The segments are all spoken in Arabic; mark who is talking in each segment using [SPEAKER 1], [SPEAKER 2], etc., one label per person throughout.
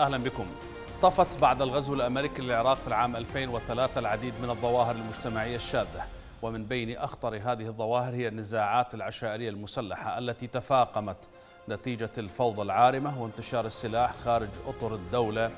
[SPEAKER 1] أهلا بكم طفت بعد الغزو الأمريكي للعراق في العام 2003 العديد من الظواهر المجتمعية الشاذة ومن بين أخطر هذه الظواهر هي النزاعات العشائرية المسلحة التي تفاقمت نتيجة الفوضى العارمة وانتشار السلاح خارج أطر الدولة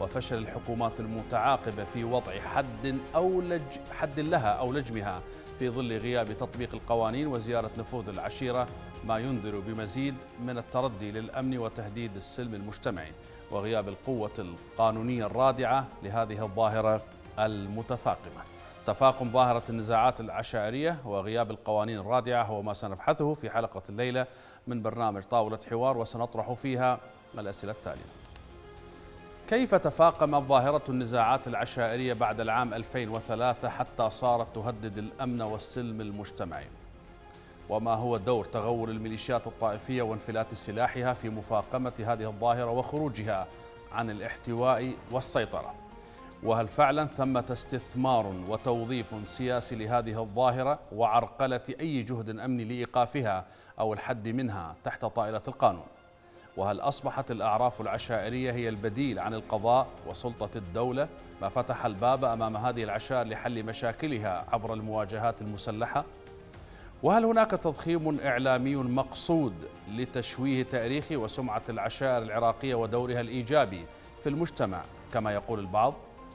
[SPEAKER 1] وفشل الحكومات المتعاقبة في وضع حد أو لج حد لها أو لجمها في ظل غياب تطبيق القوانين وزيارة نفوذ العشيرة ما ينذر بمزيد من التردي للأمن وتهديد السلم المجتمعي وغياب القوة القانونية الرادعة لهذه الظاهرة المتفاقمة تفاقم ظاهرة النزاعات العشائرية وغياب القوانين الرادعة هو ما سنبحثه في حلقة الليلة من برنامج طاولة حوار وسنطرح فيها الأسئلة التالية كيف تفاقمت ظاهرة النزاعات العشائرية بعد العام 2003 حتى صارت تهدد الأمن والسلم المجتمعي وما هو دور تغول الميليشيات الطائفية وانفلات سلاحها في مفاقمة هذه الظاهرة وخروجها عن الاحتواء والسيطرة وهل فعلا ثمة استثمار وتوظيف سياسي لهذه الظاهرة وعرقلة أي جهد أمني لإيقافها أو الحد منها تحت طائلة القانون وهل أصبحت الأعراف العشائرية هي البديل عن القضاء وسلطة الدولة ما فتح الباب أمام هذه العشائر لحل مشاكلها عبر المواجهات المسلحة؟ وهل هناك تضخيم إعلامي مقصود لتشويه تاريخ وسمعة العشائر العراقية ودورها الإيجابي في المجتمع كما يقول البعض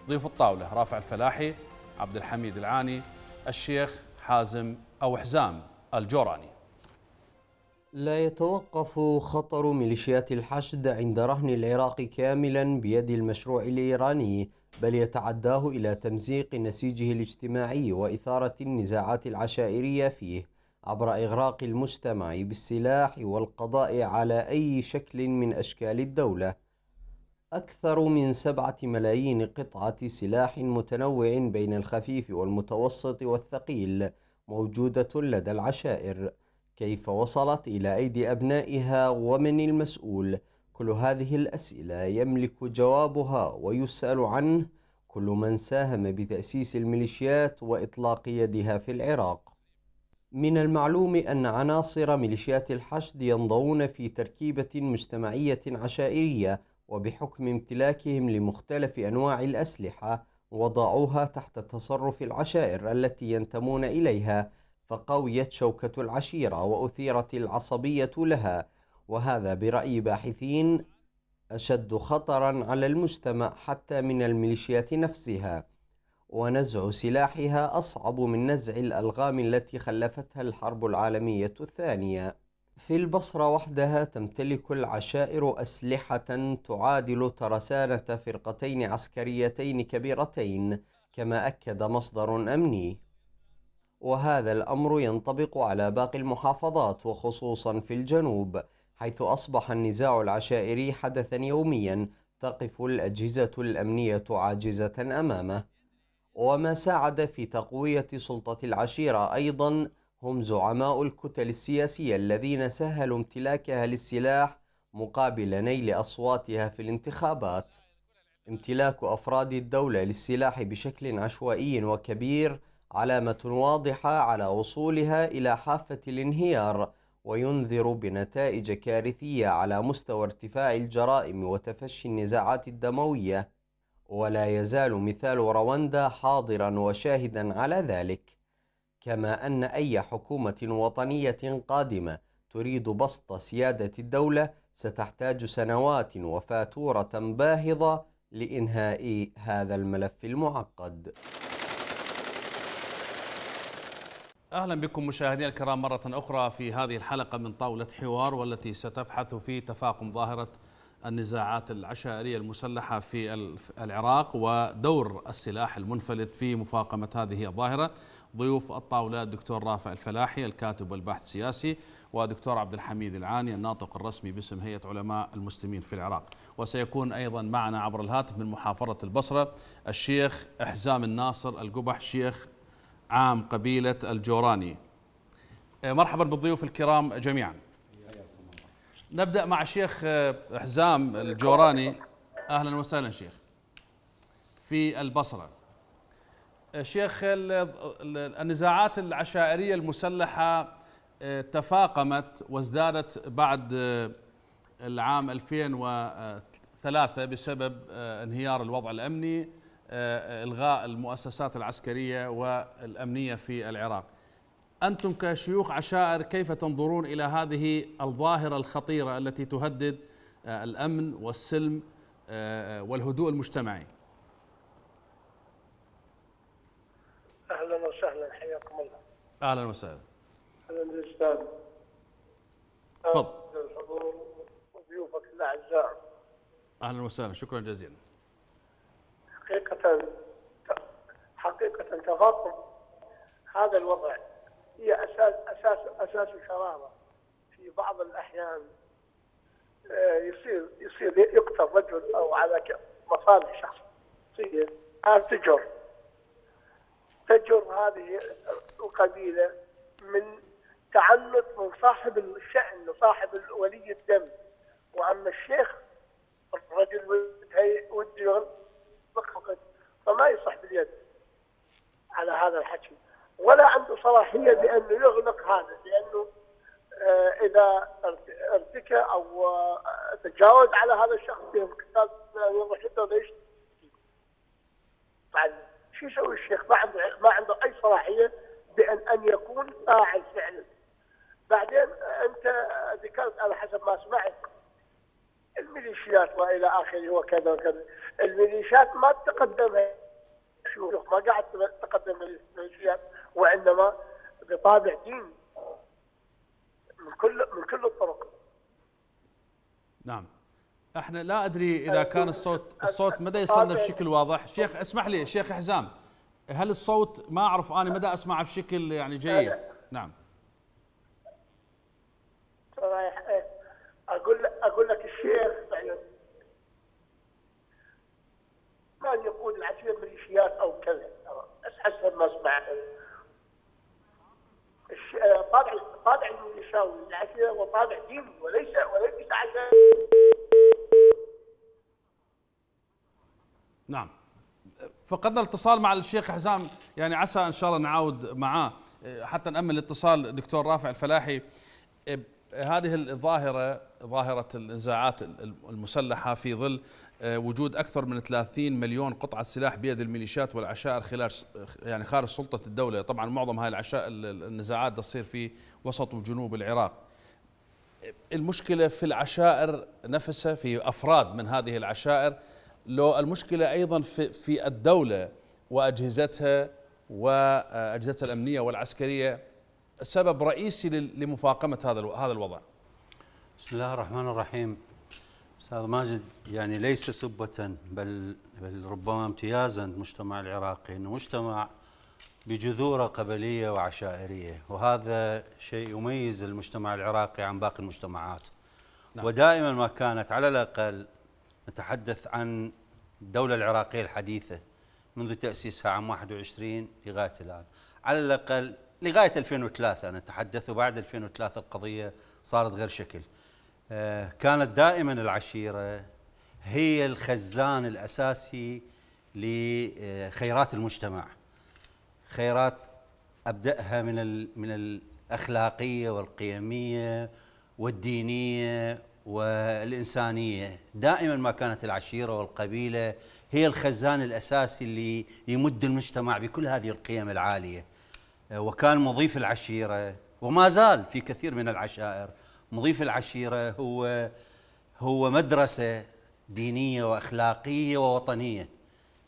[SPEAKER 1] ضيف الطاولة رافع الفلاحي عبد الحميد العاني الشيخ حازم أو حزام الجوراني
[SPEAKER 2] لا يتوقف خطر ميليشيات الحشد عند رهن العراق كاملا بيد المشروع الإيراني بل يتعداه إلى تمزيق نسيجه الاجتماعي وإثارة النزاعات العشائرية فيه عبر إغراق المجتمع بالسلاح والقضاء على أي شكل من أشكال الدولة أكثر من سبعة ملايين قطعة سلاح متنوع بين الخفيف والمتوسط والثقيل موجودة لدى العشائر كيف وصلت إلى أيدي أبنائها ومن المسؤول كل هذه الأسئلة يملك جوابها ويسأل عنه كل من ساهم بتأسيس الميليشيات وإطلاق يدها في العراق من المعلوم أن عناصر ميليشيات الحشد ينضون في تركيبة مجتمعية عشائرية وبحكم امتلاكهم لمختلف أنواع الأسلحة وضعوها تحت تصرف العشائر التي ينتمون إليها فقويت شوكة العشيرة وأثيرت العصبية لها وهذا برأي باحثين أشد خطرا على المجتمع حتى من الميليشيات نفسها ونزع سلاحها أصعب من نزع الألغام التي خلفتها الحرب العالمية الثانية في البصرة وحدها تمتلك العشائر أسلحة تعادل ترسانة فرقتين عسكريتين كبيرتين كما أكد مصدر أمني وهذا الأمر ينطبق على باقي المحافظات وخصوصا في الجنوب حيث أصبح النزاع العشائري حدثا يوميا تقف الأجهزة الأمنية عاجزة أمامه وما ساعد في تقوية سلطة العشيرة أيضا هم زعماء الكتل السياسية الذين سهلوا امتلاكها للسلاح مقابل نيل أصواتها في الانتخابات امتلاك أفراد الدولة للسلاح بشكل عشوائي وكبير علامة واضحة على وصولها إلى حافة الانهيار وينذر بنتائج كارثية على مستوى ارتفاع الجرائم وتفشي النزاعات الدموية ولا يزال مثال رواندا حاضرا وشاهدا على ذلك كما أن أي حكومة وطنية قادمة تريد بسط سيادة الدولة ستحتاج سنوات وفاتورة باهظة لإنهاء هذا الملف المعقد
[SPEAKER 1] أهلا بكم مشاهدينا الكرام مرة أخرى في هذه الحلقة من طاولة حوار والتي ستبحث في تفاقم ظاهرة النزاعات العشائرية المسلحة في العراق ودور السلاح المنفلت في مفاقمة هذه الظاهرة ضيوف الطاولة الدكتور رافع الفلاحي الكاتب والباحث السياسي ودكتور عبد الحميد العاني الناطق الرسمي باسم هيئة علماء المسلمين في العراق وسيكون أيضا معنا عبر الهاتف من محافظة البصرة الشيخ إحزام الناصر القبح شيخ عام قبيلة الجوراني إيه، مرحبا بالضيوف الكرام جميعاً نبدأ مع الشيخ آه، حزام الجوراني أهلا وسهلا شيخ في البصرة آه، شيخ النزاعات العشائرية المسلحة آه، تفاقمت وازدادت بعد العام 2003 بسبب انهيار الوضع الأمني إلغاء المؤسسات العسكرية والأمنية في العراق أنتم كشيوخ عشائر كيف تنظرون إلى هذه الظاهرة الخطيرة التي تهدد آه، الأمن والسلم آه، والهدوء المجتمعي
[SPEAKER 3] أهلا وسهلا حياكم الله أهلا وسهلا أهلا بالأستاذ تفضل وضيوفك الأعزاء
[SPEAKER 1] أهلا وسهلا شكرا جزيلا
[SPEAKER 3] حقيقة حقيقة تفاقم هذا الوضع هي اساس اساس اساس الشراره في بعض الاحيان آه، يصير يصير يقتل رجل او على مصالح شخصيه هذا تجر تجر هذه القبيله من تعنت من صاحب الشأن صاحب ولي الدم وأما الشيخ الرجل وده فما يصح باليد على هذا الحكي ولا عنده صلاحيه بانه يغلق هذا لانه آه، اذا ارتكى او آه، تجاوز على هذا الشخص بانقطاع يوم حتى ليش بعد طيب، شو يسوي الشيخ ما عنده ما عنده اي صلاحيه بان ان يكون فاعل فعلا بعدين آه، انت ذكرت على حسب ما سمعت الميليشيات والى اخره وكذا وكذا الميليشيات ما تقدمها شوف ما قاعد تقدم الميليشيات وإنما بطابع ديني من كل من كل الطرق
[SPEAKER 1] نعم احنا لا ادري اذا كان الصوت الصوت مدى يصلنا بشكل واضح شيخ اسمح لي شيخ حزام هل الصوت ما اعرف انا مدى اسمعه بشكل يعني جيد نعم
[SPEAKER 3] إيه. اقول اقول لك الشيخ يعني كان يقود العشيره ميليشيات او كذا حسب ما سمعت آه، طابع طابع النساوي العشيره وطابع ديني وليس وليس عشان
[SPEAKER 1] نعم فقدنا الاتصال مع الشيخ حزام يعني عسى ان شاء الله نعاود معاه آه، حتى نامن الاتصال دكتور رافع الفلاحي آه، هذه الظاهره ظاهره النزاعات المسلحه في ظل آه، وجود اكثر من 30 مليون قطعه سلاح بيد الميليشيات والعشائر خلال يعني خارج سلطه الدوله، طبعا معظم هاي العشائر النزاعات تصير في وسط وجنوب العراق. المشكله في العشائر نفسها في افراد من هذه العشائر لو المشكله ايضا في في الدوله واجهزتها واجهزتها الامنيه والعسكريه سبب رئيسي لمفاقمه هذا هذا الوضع.
[SPEAKER 4] بسم الله الرحمن الرحيم. استاذ ماجد يعني ليس سبة بل بل ربما امتيازا المجتمع العراقي انه مجتمع بجذوره قبليه وعشائريه وهذا شيء يميز المجتمع العراقي عن باقي المجتمعات نعم. ودائما ما كانت على الاقل نتحدث عن الدوله العراقيه الحديثه منذ تاسيسها عام 21 لغايه الان على الاقل لغايه 2003 نتحدث وبعد 2003 القضيه صارت غير شكل آه، كانت دائما العشيرة هي الخزان الأساسي لخيرات المجتمع خيرات أبدأها من, من الأخلاقية والقيمية والدينية والإنسانية دائما ما كانت العشيرة والقبيلة هي الخزان الأساسي اللي يمد المجتمع بكل هذه القيم العالية آه، وكان مضيف العشيرة وما زال في كثير من العشائر مضيف العشيره هو هو مدرسه دينيه واخلاقيه ووطنيه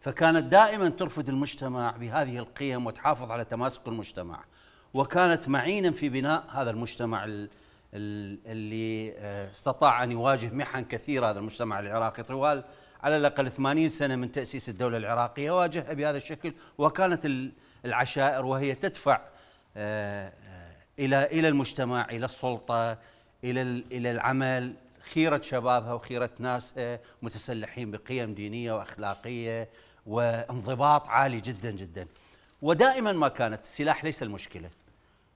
[SPEAKER 4] فكانت دائما ترفد المجتمع بهذه القيم وتحافظ على تماسك المجتمع وكانت معينا في بناء هذا المجتمع اللي آه، استطاع ان يواجه محن كثيره هذا المجتمع العراقي طوال على الاقل 80 سنه من تاسيس الدوله العراقيه واجهها بهذا الشكل وكانت العشائر وهي تدفع آه، آه، الى الى المجتمع الى السلطه إلى إلى العمل خيرة شبابها وخيرة ناسها متسلحين بقيم دينية وأخلاقية وانضباط عالي جدا جدا ودائما ما كانت السلاح ليس المشكلة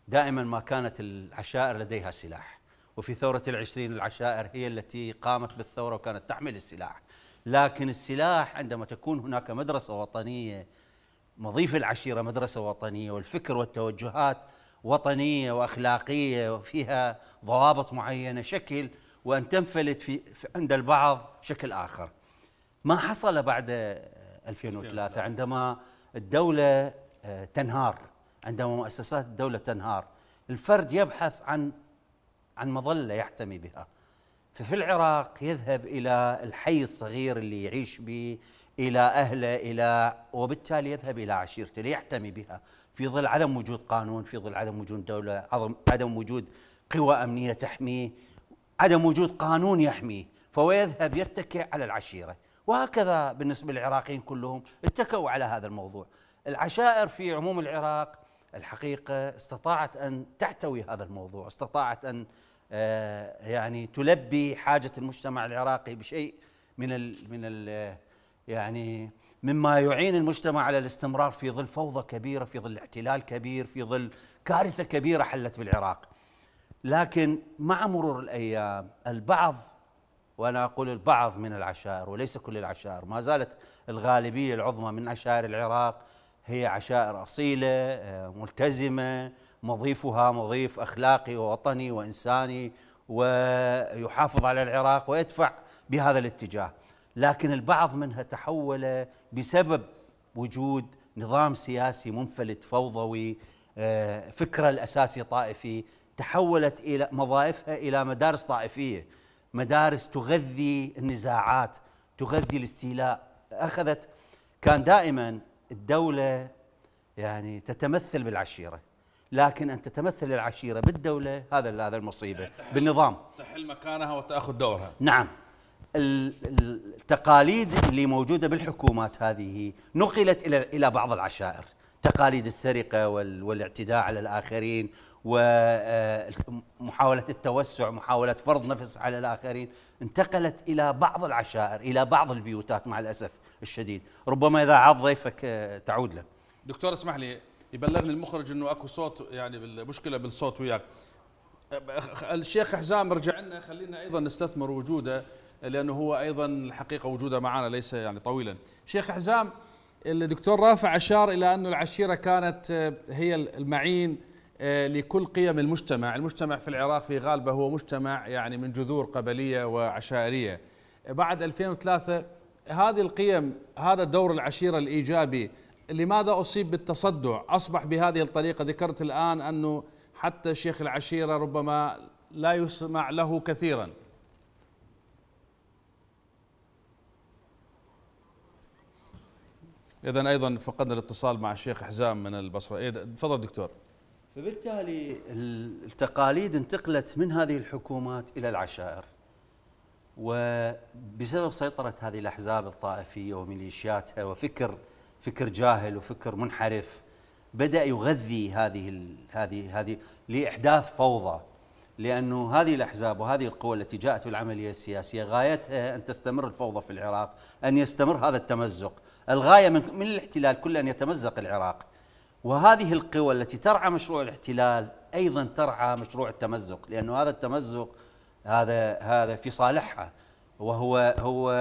[SPEAKER 4] دائما ما كانت العشائر لديها سلاح وفي ثورة العشرين العشائر هي التي قامت بالثورة وكانت تحمل السلاح لكن السلاح عندما تكون هناك مدرسة وطنية مضيف العشيرة مدرسة وطنية والفكر والتوجهات وطنيه واخلاقيه وفيها ضوابط معينه شكل وان تنفلت في عند البعض شكل اخر. ما حصل بعد 2003 عندما الدوله آه، تنهار عندما مؤسسات الدوله تنهار الفرد يبحث عن عن مظله يحتمي بها. ففي العراق يذهب الى الحي الصغير اللي يعيش به الى اهله الى وبالتالي يذهب الى عشيرته ليحتمي بها في ظل عدم وجود قانون في ظل عدم وجود دولة عدم وجود قوى أمنية تحميه عدم وجود قانون يحميه فهو يذهب يتكئ على العشيرة وهكذا بالنسبة للعراقيين كلهم اتكوا على هذا الموضوع العشائر في عموم العراق الحقيقة استطاعت أن تحتوي هذا الموضوع استطاعت أن آه، يعني تلبي حاجة المجتمع العراقي بشيء من ال من ال يعني مما يعين المجتمع على الاستمرار في ظل فوضى كبيره في ظل احتلال كبير في ظل كارثه كبيره حلت بالعراق لكن مع مرور الايام البعض وانا اقول البعض من العشائر وليس كل العشائر ما زالت الغالبيه العظمى من عشائر العراق هي عشائر اصيله آه، ملتزمه مضيفها مضيف اخلاقي ووطني وانساني ويحافظ على العراق ويدفع بهذا الاتجاه لكن البعض منها تحول بسبب وجود نظام سياسي منفلت فوضوي آه، فكرة الأساسي طائفي تحولت إلى مضايفها إلى مدارس طائفية مدارس تغذي النزاعات تغذي الاستيلاء أخذت كان دائما الدولة يعني تتمثل بالعشيرة لكن أن تتمثل العشيرة بالدولة هذا هذا المصيبة يعني بالنظام
[SPEAKER 1] تحل مكانها وتأخذ دورها
[SPEAKER 4] نعم التقاليد اللي موجودة بالحكومات هذه نقلت إلى إلى بعض العشائر تقاليد السرقة والاعتداء على الآخرين ومحاولة آه، التوسع محاولة فرض نفس على الآخرين انتقلت إلى بعض العشائر إلى بعض البيوتات مع الأسف الشديد ربما إذا عاد ضيفك آه، تعود له دكتور اسمح لي يبلغني
[SPEAKER 1] المخرج انه اكو صوت يعني بالمشكله بالصوت وياك الشيخ حزام رجع لنا خلينا ايضا نستثمر وجوده لانه هو ايضا الحقيقه وجوده معنا ليس يعني طويلا. شيخ حزام الدكتور رافع اشار الى انه العشيره كانت آه، هي المعين آه، لكل قيم المجتمع، المجتمع في العراق في غالبه هو مجتمع يعني من جذور قبليه وعشائريه. بعد 2003 هذه القيم هذا دور العشيره الايجابي لماذا اصيب بالتصدع؟ اصبح بهذه الطريقه ذكرت الان انه حتى شيخ العشيره ربما لا يسمع له كثيرا. اذا ايضا فقدنا الاتصال مع الشيخ حزام من البصره إيه، تفضل
[SPEAKER 4] دكتور فبالتالي التقاليد انتقلت من هذه الحكومات الى العشائر وبسبب سيطره هذه الاحزاب الطائفيه وميليشياتها وفكر فكر جاهل وفكر منحرف بدا يغذي هذه هذه هذه لاحداث فوضى لانه هذه الاحزاب وهذه القوى التي جاءت بالعمليه السياسيه غايتها ان تستمر الفوضى في العراق، ان يستمر هذا التمزق، الغاية من, من الاحتلال كل أن يتمزق العراق وهذه القوى التي ترعى مشروع الاحتلال أيضا ترعى مشروع التمزق لأن هذا التمزق هذا هذا في صالحها وهو هو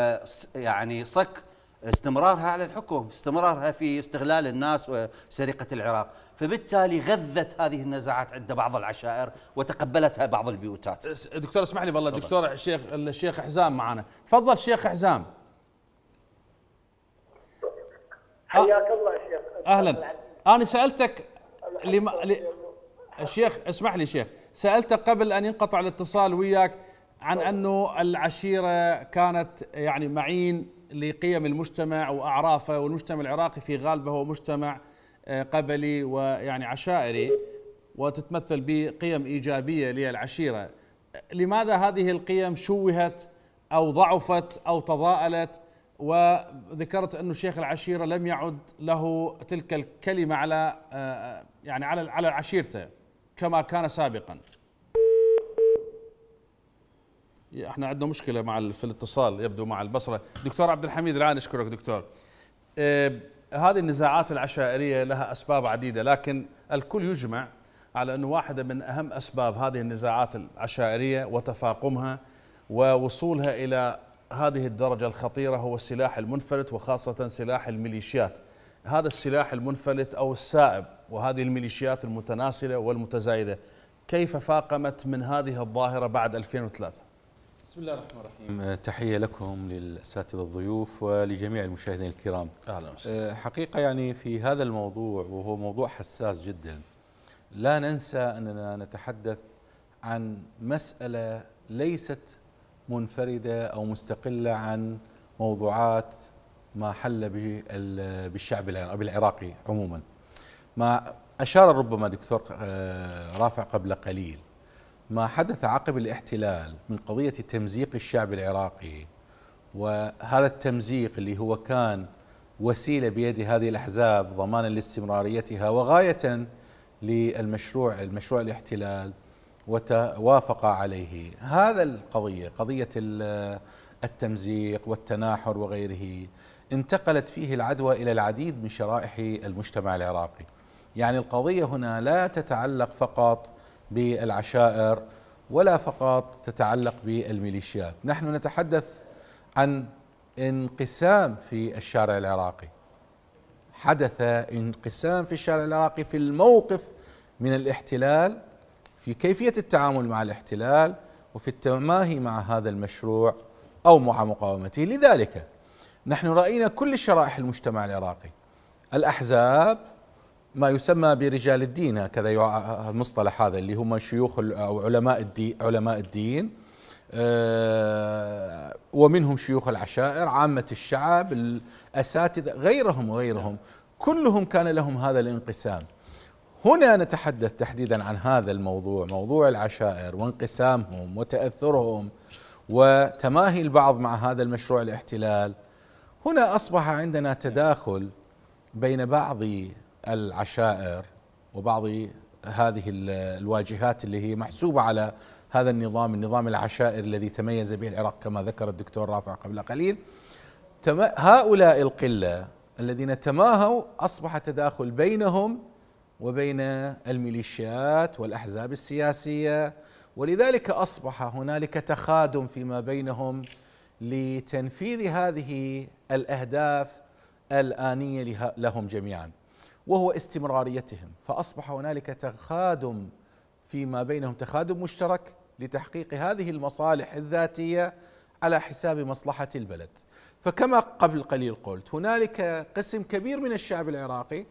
[SPEAKER 4] يعني صك استمرارها على الحكم استمرارها في استغلال الناس وسرقة العراق فبالتالي غذت هذه النزاعات عند بعض العشائر وتقبلتها بعض البيوتات دكتور
[SPEAKER 1] اسمح لي بالله دكتور الشيخ الشيخ حزام معنا تفضل شيخ حزام حياك الله يا شيخ اهلا انا سالتك لما الشيخ اسمح لي شيخ سالتك قبل ان ينقطع الاتصال وياك عن طيب. انه العشيره كانت يعني معين لقيم المجتمع واعرافه والمجتمع العراقي في غالبه هو مجتمع آه، قبلي ويعني عشائري وتتمثل بقيم ايجابيه للعشيره لماذا هذه القيم شوهت او ضعفت او تضاءلت وذكرت أن الشيخ العشيرة لم يعد له تلك الكلمة على آه، آه، يعني على على عشيرته كما كان سابقا احنا عندنا مشكله مع في الاتصال يبدو مع البصره دكتور عبد الحميد الان اشكرك دكتور آه، هذه النزاعات العشائريه لها اسباب عديده لكن الكل يجمع على انه واحده من اهم اسباب هذه النزاعات العشائريه وتفاقمها ووصولها الى هذه الدرجة الخطيرة هو السلاح المنفلت وخاصة سلاح الميليشيات هذا السلاح المنفلت أو السائب وهذه الميليشيات المتناسلة والمتزايدة كيف فاقمت من هذه الظاهرة بعد 2003 بسم الله الرحمن
[SPEAKER 5] الرحيم تحية لكم للأساتذة الضيوف ولجميع المشاهدين الكرام أهلا وسهلا أه، حقيقة يعني في هذا الموضوع وهو موضوع حساس جدا لا ننسى أننا نتحدث عن مسألة ليست منفردة أو مستقلة عن موضوعات ما حل بالشعب بالعراقي عموما ما أشار ربما دكتور آه، رافع قبل قليل ما حدث عقب الاحتلال من قضية تمزيق الشعب العراقي وهذا التمزيق اللي هو كان وسيلة بيد هذه الأحزاب ضمانا لاستمراريتها وغاية للمشروع المشروع الاحتلال وتوافق عليه هذا القضية قضية التمزيق والتناحر وغيره انتقلت فيه العدوى إلى العديد من شرائح المجتمع العراقي يعني القضية هنا لا تتعلق فقط بالعشائر ولا فقط تتعلق بالميليشيات نحن نتحدث عن انقسام في الشارع العراقي حدث انقسام في الشارع العراقي في الموقف من الاحتلال في كيفيه التعامل مع الاحتلال وفي التماهي مع هذا المشروع او مع مقاومته، لذلك نحن راينا كل شرائح المجتمع العراقي الاحزاب ما يسمى برجال الدين هكذا المصطلح هذا اللي هم شيوخ او علماء الدين علماء الدين آه، ومنهم شيوخ العشائر عامة الشعب الأساتذة غيرهم وغيرهم كلهم كان لهم هذا الانقسام هنا نتحدث تحديدا عن هذا الموضوع موضوع العشائر وانقسامهم وتأثرهم وتماهي البعض مع هذا المشروع الاحتلال هنا أصبح عندنا تداخل بين بعض العشائر وبعض هذه الواجهات اللي هي محسوبة على هذا النظام النظام العشائر الذي تميز به العراق كما ذكر الدكتور رافع قبل قليل هؤلاء القلة الذين تماهوا أصبح تداخل بينهم وبين الميليشيات والاحزاب السياسيه ولذلك اصبح هنالك تخادم فيما بينهم لتنفيذ هذه الاهداف الانيه لهم جميعا وهو استمراريتهم فاصبح هنالك تخادم فيما بينهم تخادم مشترك لتحقيق هذه المصالح الذاتيه على حساب مصلحه البلد فكما قبل قليل قلت هنالك قسم كبير من الشعب العراقي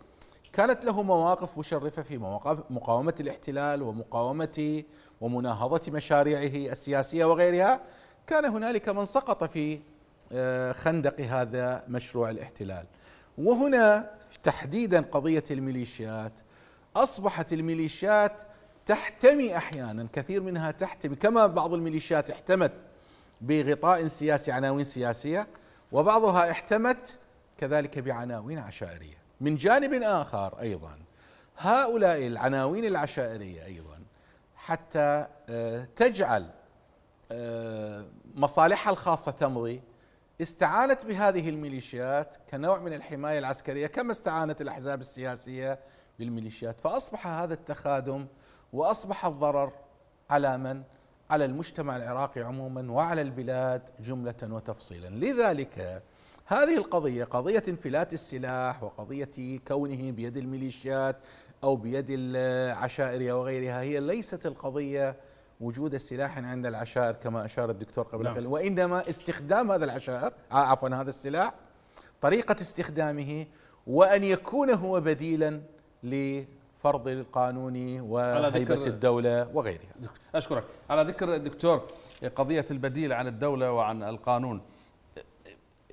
[SPEAKER 5] كانت له مواقف مشرفه في مواقف مقاومه الاحتلال ومقاومه ومناهضه مشاريعه السياسيه وغيرها كان هنالك من سقط في آه، خندق هذا مشروع الاحتلال وهنا تحديدا قضيه الميليشيات اصبحت الميليشيات تحتمي احيانا كثير منها تحتمي كما بعض الميليشيات احتمت بغطاء سياسي عناوين سياسيه وبعضها احتمت كذلك بعناوين عشائريه من جانب آخر أيضا هؤلاء العناوين العشائرية أيضا حتى آه، تجعل آه، مصالحها الخاصة تمضي استعانت بهذه الميليشيات كنوع من الحماية العسكرية كما استعانت الأحزاب السياسية بالميليشيات فأصبح هذا التخادم وأصبح الضرر على من؟ على المجتمع العراقي عموما وعلى البلاد جملة وتفصيلا لذلك هذه القضية قضية انفلات السلاح وقضية كونه بيد الميليشيات أو بيد العشائر وغيرها هي ليست القضية وجود السلاح عند العشائر كما أشار الدكتور قبل نعم. قليل وإنما استخدام هذا العشائر آه، عفوا هذا السلاح طريقة استخدامه وأن يكون هو بديلا لفرض القانون وهيبة الدولة
[SPEAKER 1] وغيرها أشكرك على ذكر الدكتور قضية البديل عن الدولة وعن القانون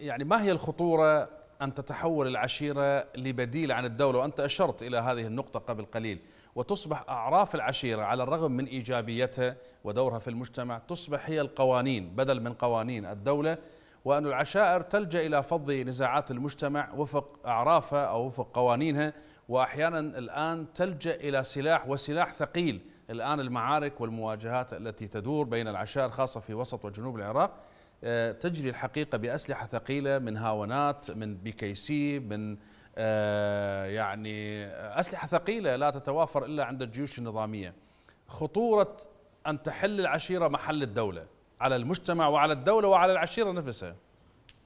[SPEAKER 1] يعني ما هي الخطورة أن تتحول العشيرة لبديل عن الدولة وأنت أشرت إلى هذه النقطة قبل قليل وتصبح أعراف العشيرة على الرغم من إيجابيتها ودورها في المجتمع تصبح هي القوانين بدل من قوانين الدولة وأن العشائر تلجأ إلى فض نزاعات المجتمع وفق أعرافها أو وفق قوانينها وأحيانا الآن تلجأ إلى سلاح وسلاح ثقيل الآن المعارك والمواجهات التي تدور بين العشائر خاصة في وسط وجنوب العراق آه، تجري الحقيقه باسلحه ثقيله من هاونات من بي كي سي من آه، يعني اسلحه ثقيله لا تتوافر الا عند الجيوش النظاميه. خطوره ان تحل العشيره محل الدوله على المجتمع وعلى الدوله وعلى العشيره نفسها.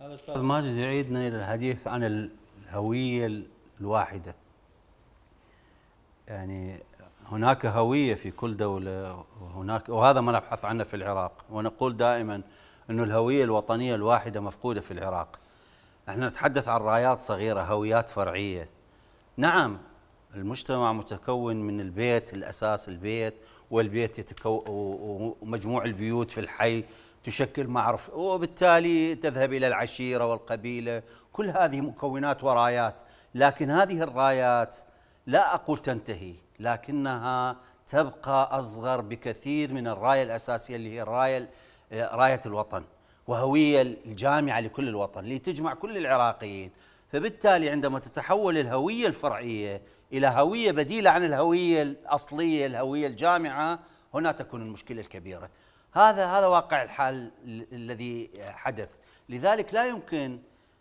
[SPEAKER 4] استاذ ماجد يعيدنا الى الحديث عن الهويه الواحده. يعني هناك هويه في كل دوله وهناك وهذا ما نبحث عنه في العراق ونقول دائما أنه الهوية الوطنية الواحدة مفقودة في العراق احنا نتحدث عن رايات صغيرة هويات فرعية نعم المجتمع متكون من البيت الأساس البيت والبيت يتكون ومجموع البيوت في الحي تشكل معرف وبالتالي تذهب إلى العشيرة والقبيلة كل هذه مكونات ورايات لكن هذه الرايات لا أقول تنتهي لكنها تبقى أصغر بكثير من الراية الأساسية اللي هي الراية رايه الوطن وهويه الجامعه لكل الوطن اللي تجمع كل العراقيين فبالتالي عندما تتحول الهويه الفرعيه الى هويه بديله عن الهويه الاصليه الهويه الجامعه هنا تكون المشكله الكبيره هذا هذا واقع الحال الذي حدث لذلك لا يمكن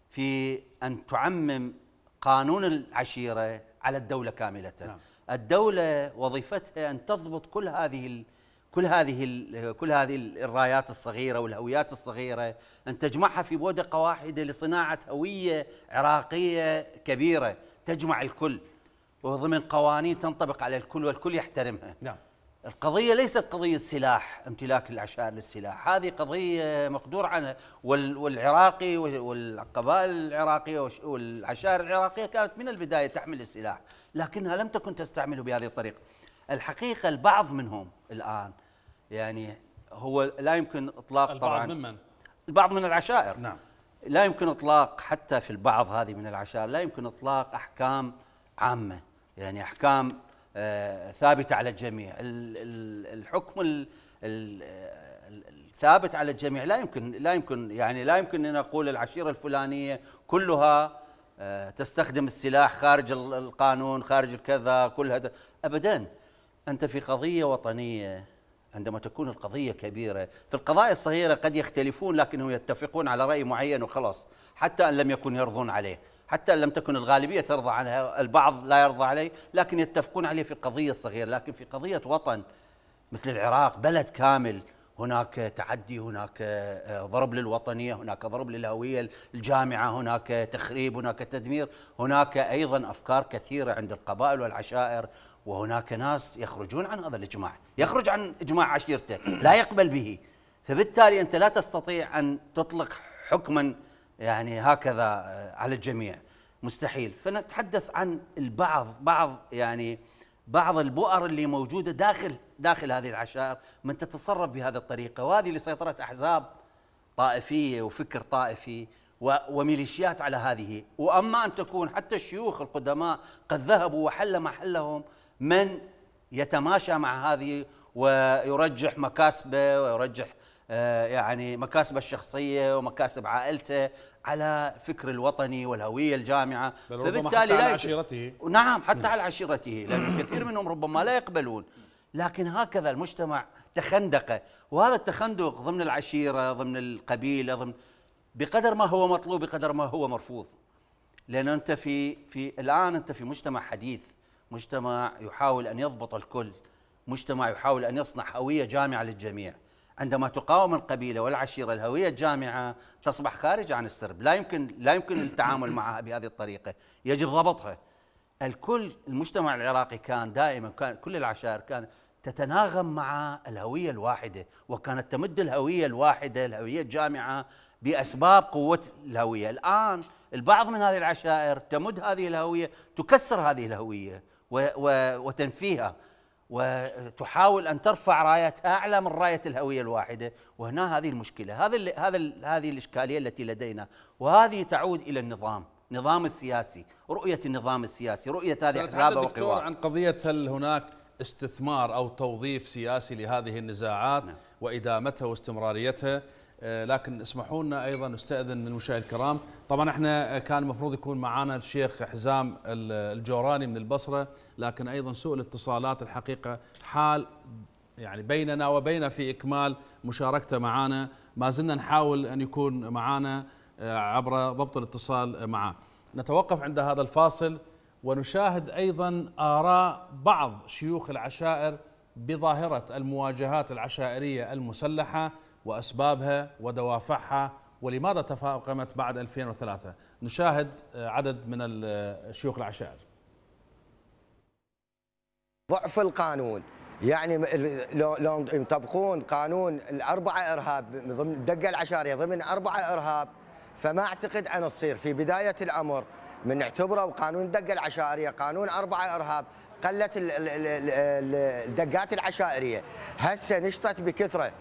[SPEAKER 4] في ان تعمم قانون العشيره على الدوله كامله نعم. الدوله وظيفتها ان تضبط كل هذه كل هذه كل هذه الرايات الصغيره والهويات الصغيره ان تجمعها في بودقه واحده لصناعه هويه عراقيه كبيره تجمع الكل وضمن قوانين تنطبق على الكل والكل يحترمها. نعم. القضيه ليست قضيه سلاح امتلاك العشائر للسلاح، هذه قضيه مقدور عنها والعراقي والقبائل العراقيه والعشائر العراقيه كانت من البدايه تحمل السلاح، لكنها لم تكن تستعمله بهذه الطريقه. الحقيقه البعض منهم الان يعني هو لا يمكن اطلاق البعض طبعا ممن؟ البعض من العشائر نعم لا يمكن اطلاق حتى في البعض هذه من العشائر لا يمكن اطلاق احكام عامه يعني احكام آه، ثابته على الجميع الحكم الثابت على الجميع لا يمكن لا يمكن يعني لا يمكن ان اقول العشيره الفلانيه كلها آه، تستخدم السلاح خارج القانون خارج الكذا كلها ابدا انت في قضيه وطنيه عندما تكون القضية كبيرة في القضايا الصغيرة قد يختلفون لكنهم يتفقون على رأي معين وخلاص حتى أن لم يكن يرضون عليه حتى أن لم تكن الغالبية ترضى عنها البعض لا يرضى عليه لكن يتفقون عليه في القضية الصغيرة لكن في قضية وطن مثل العراق بلد كامل هناك تعدي هناك آه، ضرب للوطنية هناك ضرب للهوية الجامعة هناك تخريب هناك تدمير هناك أيضا أفكار كثيرة عند القبائل والعشائر وهناك ناس يخرجون عن هذا الإجماع يخرج عن إجماع عشيرته لا يقبل به فبالتالي أنت لا تستطيع أن تطلق حكما يعني هكذا آه، على الجميع مستحيل فنتحدث عن البعض بعض يعني بعض البؤر اللي موجوده داخل داخل هذه العشائر من تتصرف بهذه الطريقه وهذه لسيطره احزاب طائفيه وفكر طائفي وميليشيات على هذه واما ان تكون حتى الشيوخ القدماء قد ذهبوا وحل محلهم من يتماشى مع هذه ويرجح مكاسبه ويرجح آه، يعني مكاسبه الشخصيه ومكاسب عائلته على فكر الوطني والهويه الجامعه بل ربما حتى على عشيرته نعم حتى نعم. على عشيرته لان كثير منهم ربما لا يقبلون لكن هكذا المجتمع تخندق وهذا التخندق ضمن العشيره ضمن القبيله ضمن بقدر ما هو مطلوب بقدر ما هو مرفوض لان انت في في الان انت في مجتمع حديث مجتمع يحاول أن يضبط الكل مجتمع يحاول أن يصنع هوية جامعة للجميع عندما تقاوم القبيلة والعشيرة الهوية الجامعة تصبح خارجة عن السرب لا يمكن, لا يمكن التعامل معها بهذه الطريقة يجب ضبطها الكل المجتمع العراقي كان دائما كان كل العشائر كان تتناغم مع الهوية الواحدة وكانت تمد الهوية الواحدة الهوية الجامعة بأسباب قوة الهوية الآن البعض من هذه العشائر تمد هذه الهوية تكسر هذه الهوية وتنفيها وتحاول ان ترفع رايتها اعلى من رايه الهويه الواحده وهنا هذه المشكله هذا هذا هذه الاشكاليه التي لدينا وهذه تعود الى النظام النظام السياسي رؤيه النظام السياسي رؤيه هذه احزابه وقواه عن قضيه هل هناك
[SPEAKER 1] استثمار او توظيف سياسي لهذه النزاعات نعم. وادامتها واستمراريتها آه، لكن اسمحوا لنا ايضا نستاذن المشاهد الكرام طبعا احنا كان المفروض يكون معنا الشيخ حزام الجوراني من البصره لكن ايضا سوء الاتصالات الحقيقه حال يعني بيننا وبين في اكمال مشاركته معنا ما زلنا نحاول ان يكون معنا آه، عبر ضبط الاتصال معه نتوقف عند هذا الفاصل ونشاهد ايضا اراء بعض شيوخ العشائر بظاهره المواجهات العشائريه المسلحه وأسبابها ودوافعها ولماذا تفاقمت بعد 2003 نشاهد آه، عدد من الشيوخ آه، العشائر
[SPEAKER 2] ضعف القانون يعني لو لو يطبقون قانون الاربعه ارهاب ضمن الدقه العشاريه ضمن اربعه ارهاب فما اعتقد ان تصير في بدايه الامر من اعتبروا قانون الدقه العشائريه قانون اربعه ارهاب قلت الدقات العشائريه هسه نشطت بكثره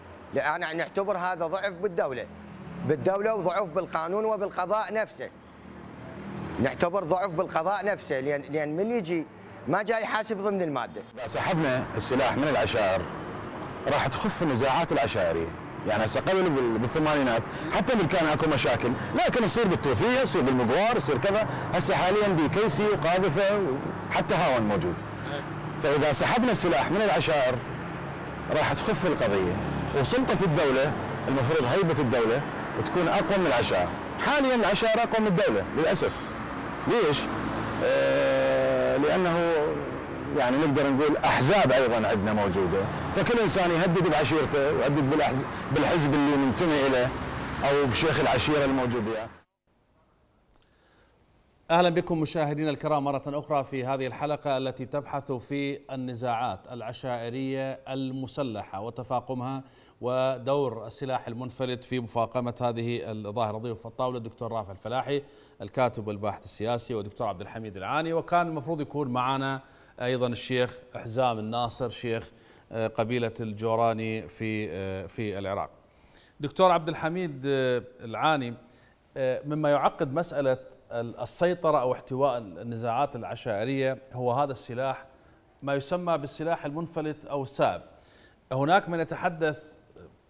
[SPEAKER 2] انا يعني نعتبر هذا ضعف بالدوله بالدوله وضعف بالقانون وبالقضاء نفسه نعتبر ضعف بالقضاء نفسه لان لان من يجي ما جاي يحاسب ضمن الماده
[SPEAKER 5] سحبنا السلاح من العشائر راح تخف النزاعات العشائريه يعني
[SPEAKER 1] هسه قبل بالثمانينات حتى من كان اكو مشاكل لكن يصير بالتوثيه يصير بالمقوار يصير
[SPEAKER 4] كذا هسه حاليا بكيسي وقاذفه وحتى هاون موجود فاذا سحبنا السلاح من العشائر راح تخف القضيه وسلطة الدولة
[SPEAKER 1] المفروض هيبة الدولة تكون أقوى من العشائر حاليا العشائر أقوى من الدولة للأسف
[SPEAKER 4] ليش؟ آه لأنه يعني نقدر نقول أحزاب أيضا عندنا موجودة فكل إنسان يهدد بعشيرته ويهدد بالحزب اللي منتمي إليه أو بشيخ العشيرة الموجود وياه يعني.
[SPEAKER 1] اهلا بكم مشاهدينا الكرام مره اخرى في هذه الحلقه التي تبحث في النزاعات العشائريه المسلحه وتفاقمها ودور السلاح المنفلت في مفاقمة هذه الظاهرة ضيوف الطاولة الدكتور رافع الفلاحي الكاتب والباحث السياسي ودكتور عبد الحميد العاني وكان المفروض يكون معنا أيضا الشيخ حزام الناصر شيخ آه، قبيلة الجوراني في آه، في العراق دكتور عبد الحميد آه، العاني مما يعقد مسألة السيطرة أو احتواء النزاعات العشائرية هو هذا السلاح ما يسمى بالسلاح المنفلت أو السائب هناك من يتحدث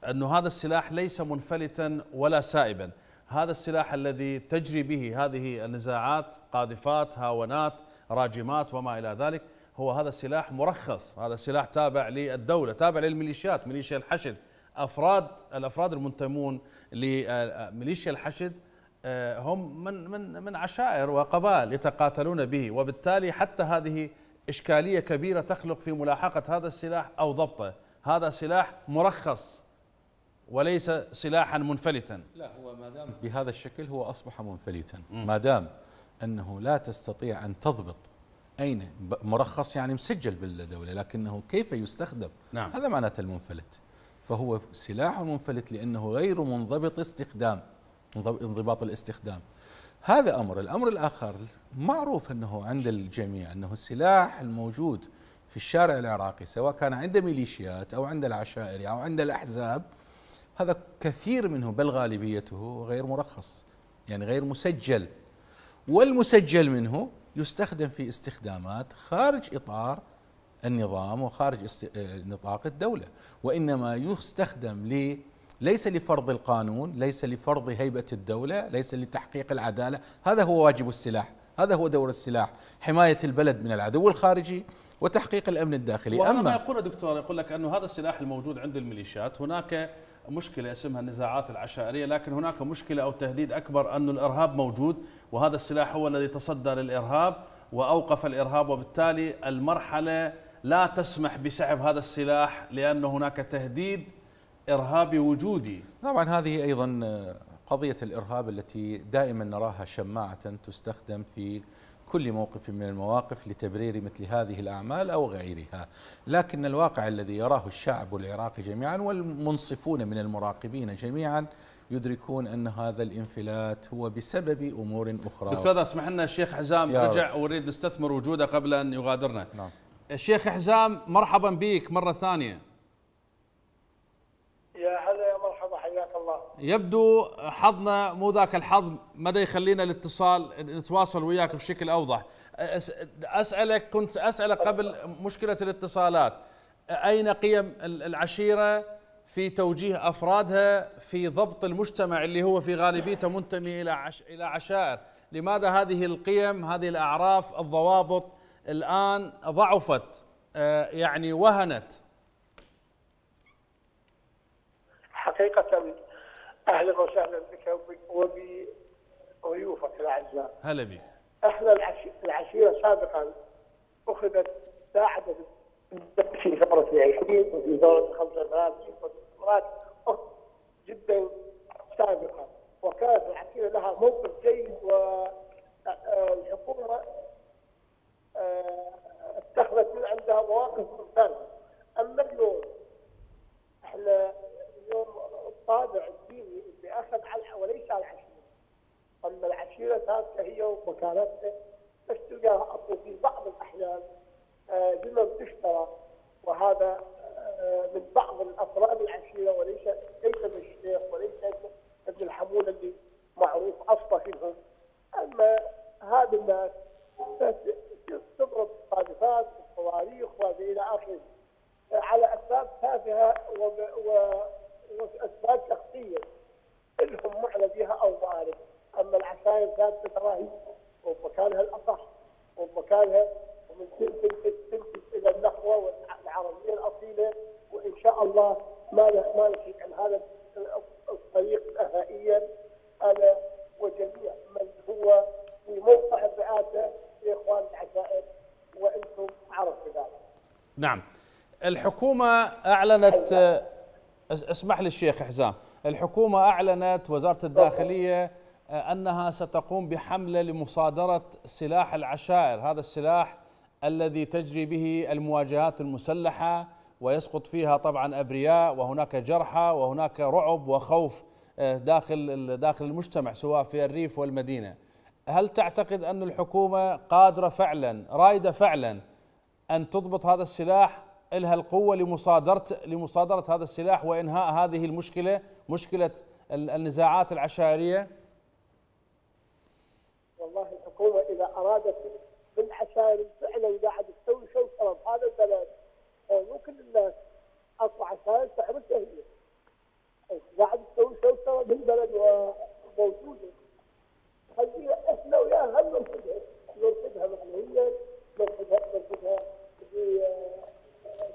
[SPEAKER 1] أنه هذا السلاح ليس منفلتا ولا سائبا هذا السلاح الذي تجري به هذه النزاعات قاذفات هاونات راجمات وما إلى ذلك هو هذا السلاح مرخص هذا السلاح تابع للدولة تابع للميليشيات ميليشيا الحشد أفراد الأفراد المنتمون لميليشيا الحشد آه، هم من من من عشائر وقبائل يتقاتلون به وبالتالي حتى هذه إشكالية كبيرة تخلق في ملاحقة هذا السلاح أو ضبطه هذا سلاح مرخص وليس سلاحا
[SPEAKER 5] منفلتا لا هو ما دام بهذا الشكل هو أصبح منفلتا ما دام أنه لا تستطيع أن تضبط أين مرخص يعني مسجل بالدولة لكنه كيف يستخدم نعم. هذا معناته المنفلت فهو سلاح منفلت لأنه غير منضبط استخدام انضباط الاستخدام هذا أمر الأمر الآخر معروف أنه عند الجميع أنه السلاح الموجود في الشارع العراقي سواء كان عند ميليشيات أو عند العشائر أو عند الأحزاب هذا كثير منه بل غالبيته غير مرخص يعني غير مسجل والمسجل منه يستخدم في استخدامات خارج اطار النظام وخارج آه، نطاق الدوله وانما يستخدم لي ليس لفرض القانون ليس لفرض هيبه الدوله ليس لتحقيق العداله هذا هو واجب السلاح هذا هو دور السلاح حمايه البلد من العدو الخارجي وتحقيق الامن الداخلي اما ما
[SPEAKER 1] يقول دكتور يقول لك انه هذا السلاح الموجود عند الميليشيات هناك مشكلة اسمها النزاعات العشائرية لكن هناك مشكلة أو تهديد أكبر أن الإرهاب موجود وهذا السلاح هو الذي تصدى للإرهاب وأوقف الإرهاب وبالتالي المرحلة لا تسمح بسحب هذا السلاح لأن هناك تهديد إرهابي وجودي
[SPEAKER 5] طبعا هذه أيضا قضية الإرهاب التي دائما نراها شماعة تستخدم في كل موقف من المواقف لتبرير مثل هذه الأعمال أو غيرها لكن الواقع الذي يراه الشعب العراقي جميعا والمنصفون من المراقبين جميعا يدركون أن هذا الانفلات هو بسبب أمور أخرى دكتور
[SPEAKER 1] اسمح لنا الشيخ حزام رجع وريد نستثمر وجوده قبل أن يغادرنا نعم. الشيخ حزام مرحبا بك مرة ثانية يبدو حظنا مو ذاك الحظ مدى يخلينا الاتصال نتواصل وياك بشكل اوضح اسالك كنت اسالك قبل مشكله الاتصالات اين قيم العشيره في توجيه افرادها في ضبط المجتمع اللي هو في غالبيته منتمي الى عش... الى عشائر لماذا هذه القيم هذه الاعراف الضوابط الان ضعفت آه، يعني وهنت
[SPEAKER 3] حقيقه اهلا وسهلا بك وبضيوفك الاعزاء. هلا بك. احنا العشيره سابقا اخذت ساعدت في ثوره 20 وفي ثوره 35 وفي ثورات جدا سابقه وكانت العشيره لها موقف جيد والحكومه آه، اتخذت من عندها مواقف مختلفة اما اليوم احنا اليوم الطابع الديني اللي اخذ على وليس على العشيره. اما العشيره ثابته هي ومكانتها بس تلقاها اصلا في بعض الاحيان ذمم آه، تشترى وهذا آه، من بعض الافراد العشيره وليس ليس من الشيخ وليس ابن الحمول اللي معروف اصلا فيهم. اما هذه الناس تضرب الصادفات والصواريخ والى الى اخره على اسباب تافهه و... اسباب شخصيه لهم معنى بها او مآرب اما العشائر ذات تراهي ومكانها الاصح ومكانها ومن تنتج تنتج الى النخوه والعربيه الاصيله وان شاء الله ما ما نشيك عن هذا الطريق نهائيا انا وجميع من هو في موقع الرئاسه لاخوان العشائر وانتم عرفتوا ذلك.
[SPEAKER 1] نعم. الحكومة أعلنت اسمح لي الشيخ حزام الحكومة أعلنت وزارة الداخلية آه، أنها ستقوم بحملة لمصادرة سلاح العشائر هذا السلاح الذي تجري به المواجهات المسلحة ويسقط فيها طبعا أبرياء وهناك جرحى وهناك رعب وخوف آه، داخل داخل المجتمع سواء في الريف والمدينة هل تعتقد أن الحكومة قادرة فعلا رائدة فعلا أن تضبط هذا السلاح لها القوة لمصادرة لمصادرة هذا السلاح وإنهاء هذه المشكلة مشكلة النزاعات العشائرية؟
[SPEAKER 3] والله الحكومة إذا أرادت بالعشائر فعلا قاعد تسوي شيء ترى هذا البلد آه، مو كل الناس أكو عشائر تحرسها هي قاعد تسوي شيء ترى بالبلد وموجودة خليها إحنا وياها ننفذها ننفذها معنويا ننفذها ننفذها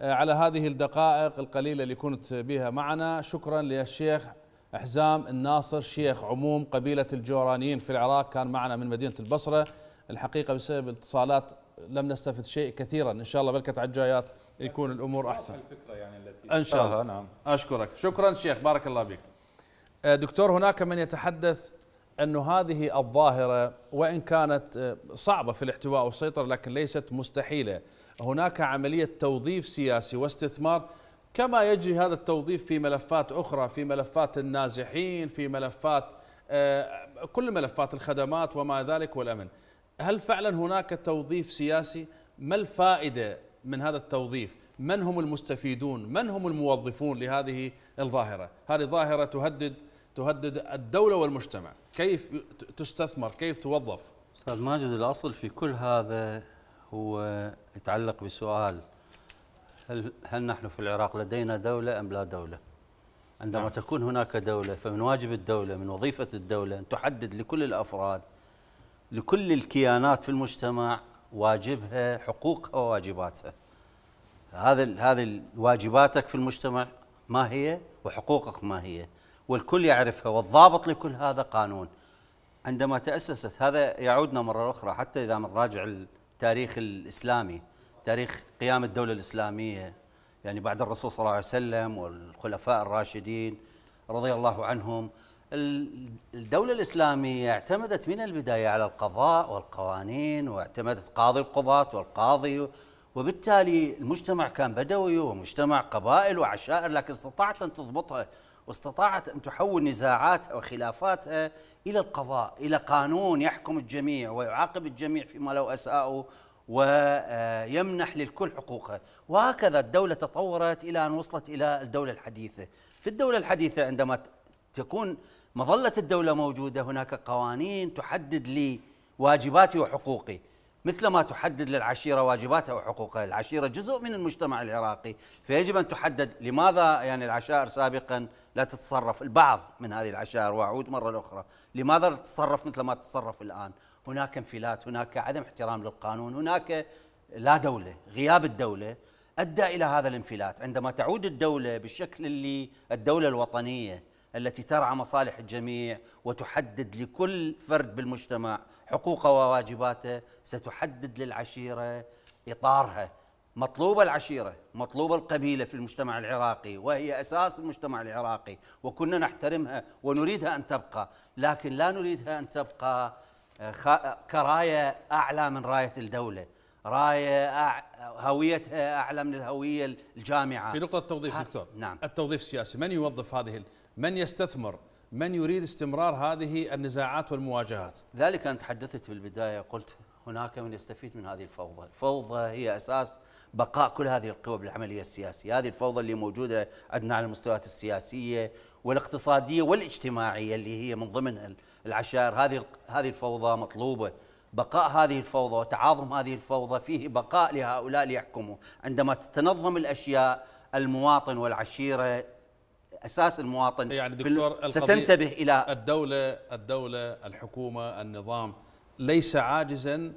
[SPEAKER 1] آه، على هذه الدقائق القليلة اللي كنت بها معنا شكرا للشيخ حزام الناصر شيخ عموم قبيلة الجورانيين في العراق كان معنا من مدينة البصرة الحقيقة بسبب اتصالات لم نستفد شيء كثيرا ان شاء الله بلكة عجايات يكون الامور احسن
[SPEAKER 5] الفكره يعني التي ان شاء
[SPEAKER 1] الله آه، نعم اشكرك شكرا شيخ بارك الله بك آه، دكتور هناك من يتحدث انه هذه الظاهره وان كانت صعبه في الاحتواء والسيطره لكن ليست مستحيله هناك عملية توظيف سياسي واستثمار كما يجري هذا التوظيف في ملفات أخرى في ملفات النازحين في ملفات آه، كل ملفات الخدمات وما ذلك والأمن هل فعلا هناك توظيف سياسي ما الفائدة من هذا التوظيف من هم المستفيدون من هم الموظفون لهذه الظاهرة هذه ظاهرة تهدد تهدد الدولة والمجتمع
[SPEAKER 4] كيف تستثمر كيف توظف أستاذ ماجد الأصل في كل هذا هو يتعلق بسؤال هل, هل نحن في العراق لدينا دولة أم لا دولة؟ عندما نعم. تكون هناك دولة فمن واجب الدولة من وظيفة الدولة أن تحدد لكل الأفراد لكل الكيانات في المجتمع واجبها حقوقها وواجباتها هذا هذا واجباتك في المجتمع ما هي وحقوقك ما هي والكل يعرفها والضابط لكل هذا قانون عندما تأسست هذا يعودنا مرة أخرى حتى إذا نراجع التاريخ الإسلامي تاريخ قيام الدولة الإسلامية يعني بعد الرسول صلى الله عليه وسلم والخلفاء الراشدين رضي الله عنهم الدولة الإسلامية اعتمدت من البداية على القضاء والقوانين واعتمدت قاضي القضاة والقاضي وبالتالي المجتمع كان بدوي ومجتمع قبائل وعشائر لكن استطعت أن تضبطها واستطاعت أن تحول نزاعاتها وخلافاتها إلى القضاء إلى قانون يحكم الجميع ويعاقب الجميع فيما لو أساءوا ويمنح للكل حقوقه وهكذا الدولة تطورت إلى أن وصلت إلى الدولة الحديثة في الدولة الحديثة عندما تكون مظلة الدولة موجودة هناك قوانين تحدد لي واجباتي وحقوقي مثل ما تحدد للعشيرة واجباتها وحقوقها العشيرة جزء من المجتمع العراقي فيجب أن تحدد لماذا يعني العشائر سابقاً لا تتصرف البعض من هذه العشائر واعود مره اخرى لماذا لا تتصرف مثل ما تتصرف الان هناك انفلات هناك عدم احترام للقانون هناك لا دوله غياب الدوله ادى الى هذا الانفلات عندما تعود الدوله بالشكل اللي الدوله الوطنيه التي ترعى مصالح الجميع وتحدد لكل فرد بالمجتمع حقوقه وواجباته ستحدد للعشيره اطارها مطلوبة العشيرة مطلوبة القبيلة في المجتمع العراقي وهي أساس المجتمع العراقي وكنا نحترمها ونريدها أن تبقى لكن لا نريدها أن تبقى آه، كراية أعلى من راية الدولة راية هويتها أعلى من الهوية الجامعة في نقطة التوظيف دكتور
[SPEAKER 1] نعم التوظيف السياسي من يوظف هذه من يستثمر من يريد استمرار هذه
[SPEAKER 4] النزاعات والمواجهات ذلك أنا تحدثت في البداية قلت هناك من يستفيد من هذه الفوضى الفوضى هي أساس بقاء كل هذه القوى بالعملية السياسية هذه الفوضى اللي موجودة عندنا على المستويات السياسية والاقتصادية والاجتماعية اللي هي من ضمن العشائر هذه هذه الفوضى مطلوبة بقاء هذه الفوضى وتعاظم هذه الفوضى فيه بقاء لهؤلاء ليحكموا عندما تتنظم الأشياء المواطن والعشيرة اساس المواطن يعني دكتور ستنتبه الى الدوله الدوله
[SPEAKER 1] الحكومه النظام ليس عاجزا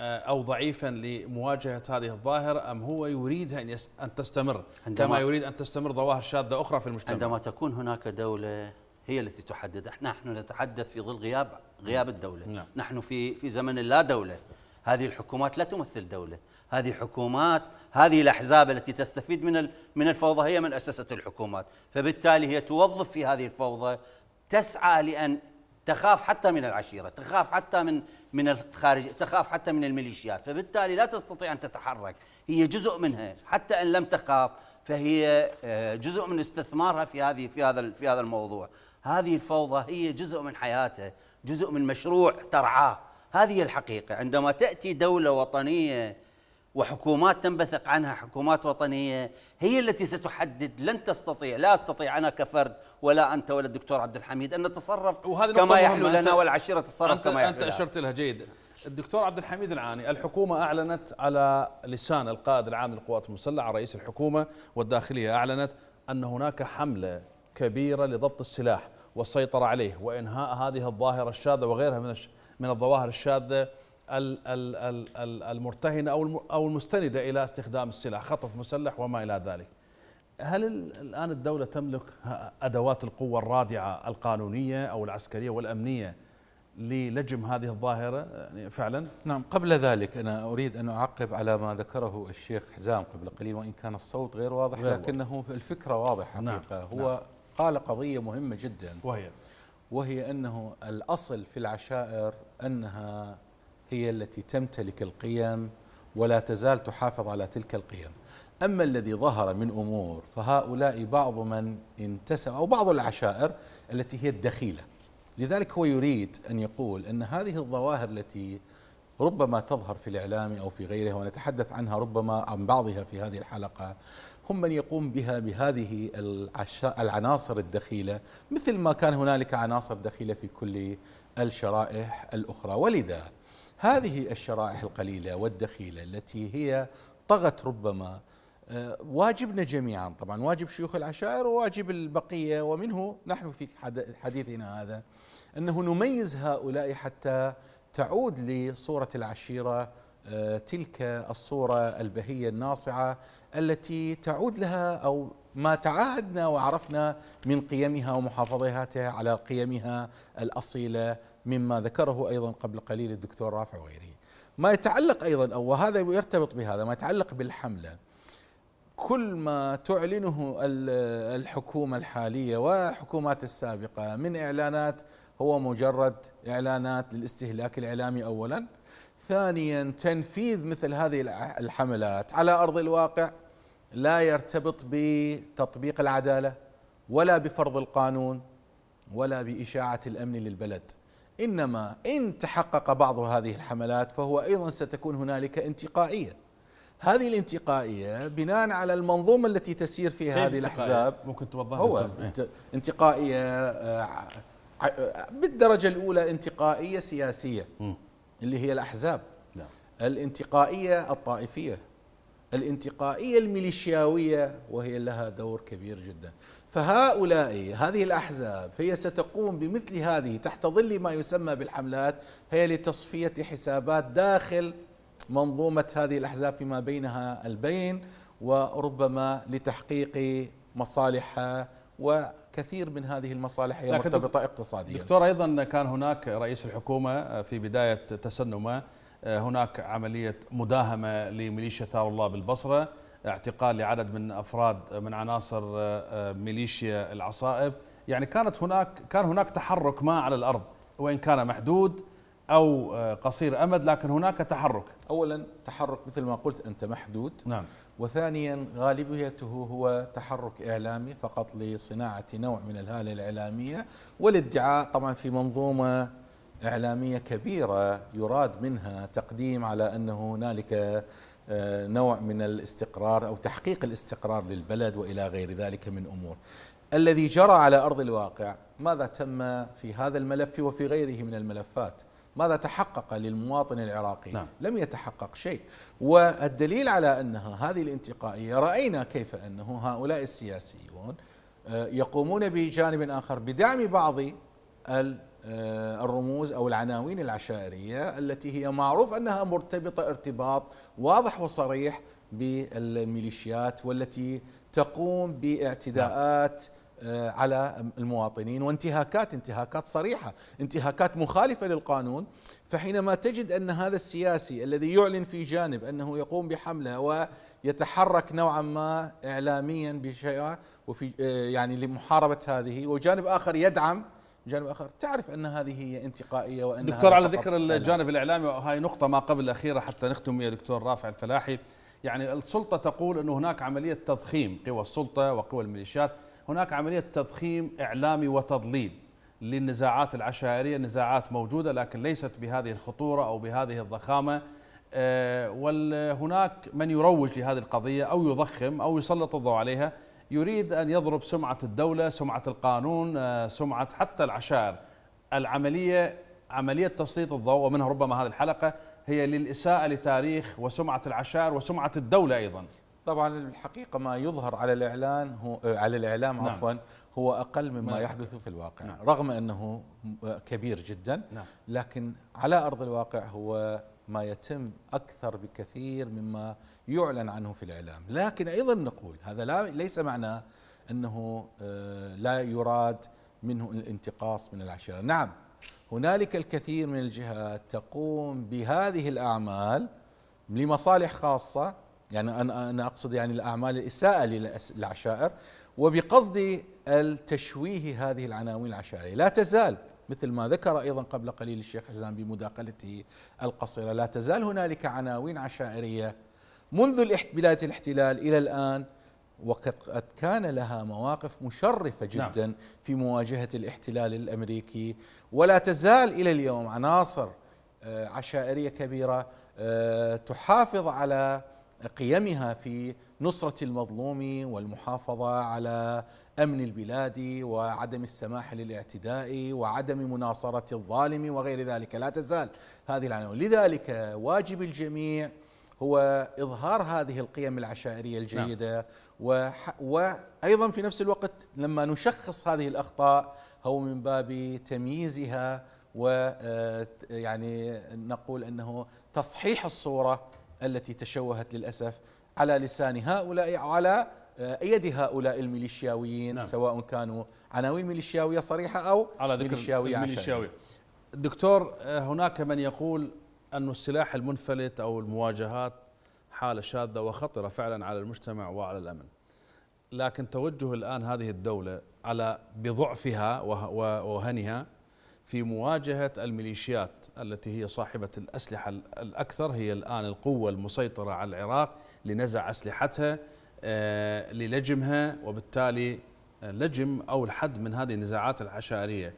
[SPEAKER 1] آه، أو ضعيفا لمواجهة هذه الظاهرة أم هو يريدها أن, يس أن تستمر كما يريد أن تستمر
[SPEAKER 4] ظواهر شاذة أخرى في المجتمع عندما تكون هناك دولة هي التي تحدد احنا نحن نتحدث في ظل غياب غياب نعم. الدولة نعم. نحن في في زمن اللا دولة هذه الحكومات لا تمثل دولة هذه حكومات هذه الأحزاب التي تستفيد من من الفوضى هي من أسست الحكومات فبالتالي هي توظف في هذه الفوضى تسعى لأن تخاف حتى من العشيرة تخاف حتى من من الخارج تخاف حتى من الميليشيات فبالتالي لا تستطيع أن تتحرك هي جزء منها حتى إن لم تخاف فهي آه، جزء من استثمارها في هذه في هذا في هذا الموضوع هذه الفوضى هي جزء من حياته جزء من مشروع ترعاه هذه الحقيقة عندما تأتي دولة وطنية وحكومات تنبثق عنها حكومات وطنيه هي التي ستحدد لن تستطيع لا استطيع انا كفرد ولا انت ولا الدكتور عبد الحميد ان نتصرف كما يحلو لنا والعشيره تتصرف كما يحلو انت اشرت
[SPEAKER 1] لها جيدا الدكتور عبد الحميد العاني الحكومة أعلنت على لسان القائد العام للقوات المسلحة رئيس الحكومة والداخلية أعلنت أن هناك حملة كبيرة لضبط السلاح والسيطرة عليه وإنهاء هذه الظاهرة الشاذة وغيرها من من الظواهر الشاذة المرتهنه او او المستنده الى استخدام السلاح خطف مسلح وما الى ذلك هل الان الدوله تملك ادوات القوه الرادعه القانونيه او العسكريه والامنيه
[SPEAKER 5] للجم هذه الظاهره يعني فعلا نعم قبل ذلك انا اريد ان اعقب على ما ذكره الشيخ حزام قبل قليل وان كان الصوت غير واضح غير لكنه الفكره واضحه نعم، حقيقه نعم. هو نعم. قال قضيه مهمه جدا وهي وهي انه الاصل في العشائر انها هي التي تمتلك القيم ولا تزال تحافظ على تلك القيم أما الذي ظهر من أمور فهؤلاء بعض من انتسب أو بعض العشائر التي هي الدخيلة لذلك هو يريد أن يقول أن هذه الظواهر التي ربما تظهر في الإعلام أو في غيرها ونتحدث عنها ربما عن بعضها في هذه الحلقة هم من يقوم بها بهذه العناصر الدخيلة مثل ما كان هنالك عناصر دخيلة في كل الشرائح الأخرى ولذا هذه الشرائح القليله والدخيله التي هي طغت ربما آه، واجبنا جميعا طبعا واجب شيوخ العشائر وواجب البقيه ومنه نحن في حديثنا هذا انه نميز هؤلاء حتى تعود لصوره العشيره آه، تلك الصوره البهيه الناصعه التي تعود لها او ما تعاهدنا وعرفنا من قيمها ومحافظاتها على قيمها الاصيله مما ذكره أيضا قبل قليل الدكتور رافع وغيره ما يتعلق أيضا أو وهذا يرتبط بهذا ما يتعلق بالحملة كل ما تعلنه الحكومة الحالية وحكومات السابقة من إعلانات هو مجرد إعلانات للاستهلاك الإعلامي أولا ثانيا تنفيذ مثل هذه الحملات على أرض الواقع لا يرتبط بتطبيق العدالة ولا بفرض القانون ولا بإشاعة الأمن للبلد انما ان تحقق بعض هذه الحملات فهو ايضا ستكون هنالك انتقائيه هذه الانتقائيه بناء على المنظومه التي تسير فيها إيه هذه الاحزاب ممكن توضحها هو إيه. انتقائيه آه، آه، بالدرجه الاولى انتقائيه سياسيه اللي هي الاحزاب نعم. الانتقائيه الطائفيه الانتقائيه الميليشياويه وهي لها دور كبير جدا فهؤلاء هذه الأحزاب هي ستقوم بمثل هذه تحت ظل ما يسمى بالحملات هي لتصفية حسابات داخل منظومة هذه الأحزاب فيما بينها البين وربما لتحقيق مصالحها وكثير من هذه المصالح هي مرتبطة اقتصاديا دكتور أيضا كان
[SPEAKER 1] هناك رئيس الحكومة آه، في بداية تسنمه آه، هناك عملية مداهمة لميليشيا ثار الله بالبصرة اعتقال لعدد من افراد من عناصر آه، آه، ميليشيا العصائب يعني كانت هناك كان هناك تحرك ما على الارض
[SPEAKER 5] وان كان محدود او آه، قصير امد لكن هناك تحرك اولا تحرك مثل ما قلت انت محدود نعم وثانيا غالبيته هو تحرك اعلامي فقط لصناعه نوع من الهاله الاعلاميه والادعاء طبعا في منظومه اعلاميه كبيره يراد منها تقديم على انه هنالك آه، نوع من الاستقرار أو تحقيق الاستقرار للبلد وإلى غير ذلك من أمور الذي جرى على أرض الواقع ماذا تم في هذا الملف وفي غيره من الملفات ماذا تحقق للمواطن العراقي نعم. لم يتحقق شيء والدليل على أنها هذه الانتقائية رأينا كيف أنه هؤلاء السياسيون آه، يقومون بجانب آخر بدعم بعض آه، الرموز او العناوين العشائريه التي هي معروف انها مرتبطه ارتباط واضح وصريح بالميليشيات والتي تقوم باعتداءات آه، على المواطنين وانتهاكات انتهاكات صريحه، انتهاكات مخالفه للقانون، فحينما تجد ان هذا السياسي الذي يعلن في جانب انه يقوم بحمله ويتحرك نوعا ما اعلاميا بشيء وفي آه، يعني لمحاربه هذه وجانب اخر يدعم جانب اخر تعرف ان هذه هي انتقائيه وان دكتور على ذكر الجانب
[SPEAKER 1] الاعلامي وهي نقطه ما قبل الاخيره حتى نختم يا دكتور رافع الفلاحي يعني السلطه تقول انه هناك عمليه تضخيم قوى السلطه وقوى الميليشيات هناك عمليه تضخيم اعلامي وتضليل للنزاعات العشائريه نزاعات موجوده لكن ليست بهذه الخطوره او بهذه الضخامه آه، وهناك من يروج لهذه القضيه او يضخم او يسلط الضوء عليها يريد أن يضرب سمعة الدولة سمعة القانون آه، سمعة حتى العشائر العملية عملية تسليط الضوء ومنها ربما هذه الحلقة هي للإساءة لتاريخ وسمعة
[SPEAKER 5] العشائر وسمعة الدولة أيضا طبعا الحقيقة ما يظهر على الإعلان هو آه، على الإعلام نعم. عفوا هو أقل مما نعم. يحدث في الواقع نعم. رغم أنه آه، كبير جدا نعم. لكن على أرض الواقع هو ما يتم اكثر بكثير مما يعلن عنه في الاعلام، لكن ايضا نقول هذا لا ليس معناه انه آه، لا يراد منه الانتقاص من العشيره، نعم هنالك الكثير من الجهات تقوم بهذه الاعمال لمصالح خاصه، يعني انا انا اقصد يعني الاعمال الاساءه للعشائر وبقصد التشويه هذه العناوين العشائريه، لا تزال مثل ما ذكر أيضا قبل قليل الشيخ حزام بمداقلته القصيرة لا تزال هنالك عناوين عشائرية منذ بداية الاحتلال إلى الآن وقد كان لها مواقف مشرفة نعم. جدا نعم. في مواجهة الاحتلال الأمريكي ولا تزال إلى اليوم عناصر آه، عشائرية كبيرة آه، تحافظ على قيمها في نصرة المظلوم والمحافظة على أمن البلاد وعدم السماح للاعتداء وعدم مناصرة الظالم وغير ذلك لا تزال هذه العناوين لذلك واجب الجميع هو إظهار هذه القيم العشائرية نعم. الجيدة نعم. وح... وأيضا في نفس الوقت لما نشخص هذه الأخطاء هو من باب تمييزها و آه، يعني نقول أنه تصحيح الصورة التي تشوهت للأسف على لسان هؤلاء أو على آه، يد هؤلاء الميليشياويين نعم. سواء كانوا عناوين ميليشياوية صريحة أو على ذكر ميليشياوية, ميليشياوية.
[SPEAKER 1] دكتور آه، هناك من يقول أن السلاح المنفلت أو المواجهات حالة شاذة وخطرة فعلا على المجتمع وعلى الأمن لكن توجه الآن هذه الدولة على بضعفها وهنها في مواجهة الميليشيات التي هي صاحبة الأسلحة الأكثر هي الآن القوة المسيطرة على العراق لنزع أسلحتها آه، للجمها وبالتالي آه، لجم أو الحد من هذه النزاعات العشائرية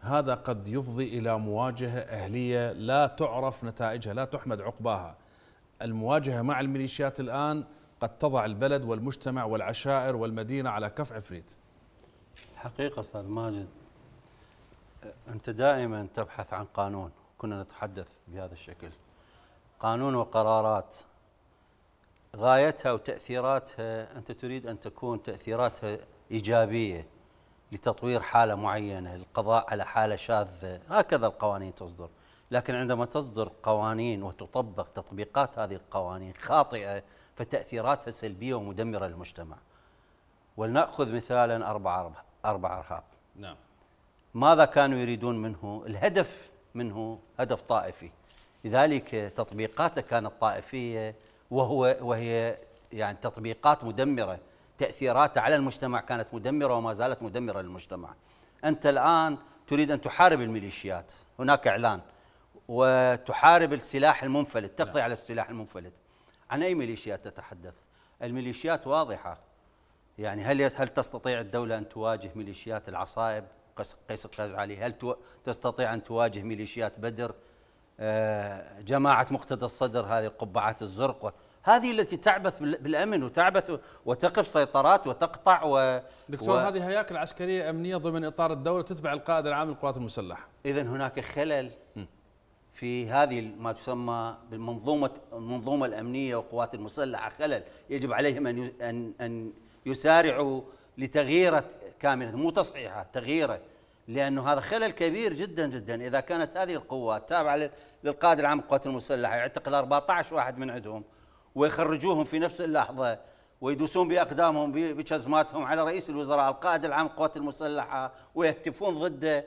[SPEAKER 1] هذا قد يفضي إلى مواجهة أهلية لا تعرف نتائجها لا تحمد عقباها المواجهة مع الميليشيات الآن قد تضع البلد والمجتمع والعشائر والمدينة على كف عفريت
[SPEAKER 4] حقيقة أستاذ ماجد آه، أنت دائما تبحث عن قانون كنا نتحدث بهذا الشكل قانون وقرارات غايتها وتأثيراتها أنت تريد أن تكون تأثيراتها إيجابية لتطوير حالة معينة القضاء على حالة شاذة هكذا القوانين تصدر لكن عندما تصدر قوانين وتطبق تطبيقات هذه القوانين خاطئة فتأثيراتها سلبية ومدمرة للمجتمع ولنأخذ مثالا أربع أربع أرهاب نعم ماذا كانوا يريدون منه الهدف منه هدف طائفي لذلك تطبيقاته كانت طائفية وهو وهي يعني تطبيقات مدمره تاثيراتها على المجتمع كانت مدمره وما زالت مدمره للمجتمع. انت الان تريد ان تحارب الميليشيات، هناك اعلان وتحارب السلاح المنفلت، نعم. تقضي على السلاح المنفلت. عن اي ميليشيات تتحدث؟ الميليشيات واضحه يعني هل هل تستطيع الدوله ان تواجه ميليشيات العصائب قيس القزعلي؟ هل تستطيع ان تواجه ميليشيات بدر؟ آه، جماعه مقتدى الصدر هذه القبعات الزرقاء هذه التي تعبث بالامن وتعبث وتقف سيطرات وتقطع و دكتور و... هذه هياكل عسكريه امنيه ضمن اطار الدوله تتبع القائد العام للقوات المسلحه اذا هناك خلل في هذه ما تسمى بالمنظومه المنظومه الامنيه والقوات المسلحه خلل يجب عليهم ان ان ان يسارعوا لتغييره كامله مو تصحيحه تغييره لانه هذا خلل كبير جدا جدا اذا كانت هذه القوات تابعه للقائد العام للقوات المسلحه يعتقل 14 واحد من عندهم ويخرجوهم في نفس اللحظة ويدوسون بأقدامهم بجزماتهم على رئيس الوزراء القائد العام للقوات المسلحة ويهتفون ضده